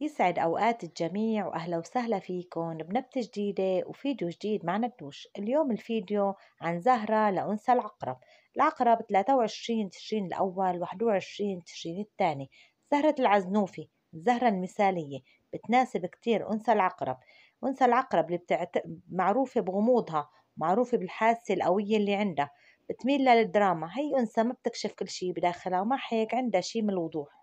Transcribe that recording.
يسعد أوقات الجميع وأهلا وسهلا فيكم بنبتة جديدة وفيديو جديد مع ندوش اليوم الفيديو عن زهرة لأنثى العقرب العقرب 23 تشرين الأول 21 تشرين الثاني زهرة العزنوفي الزهرة المثالية بتناسب كتير أنثى العقرب أنثى العقرب اللي بتعت... معروفة بغموضها معروفة بالحاسة القوية اللي عندها بتميل للدراما هي أنثى ما بتكشف كل شي بداخلها ومع هيك عندها شي من الوضوح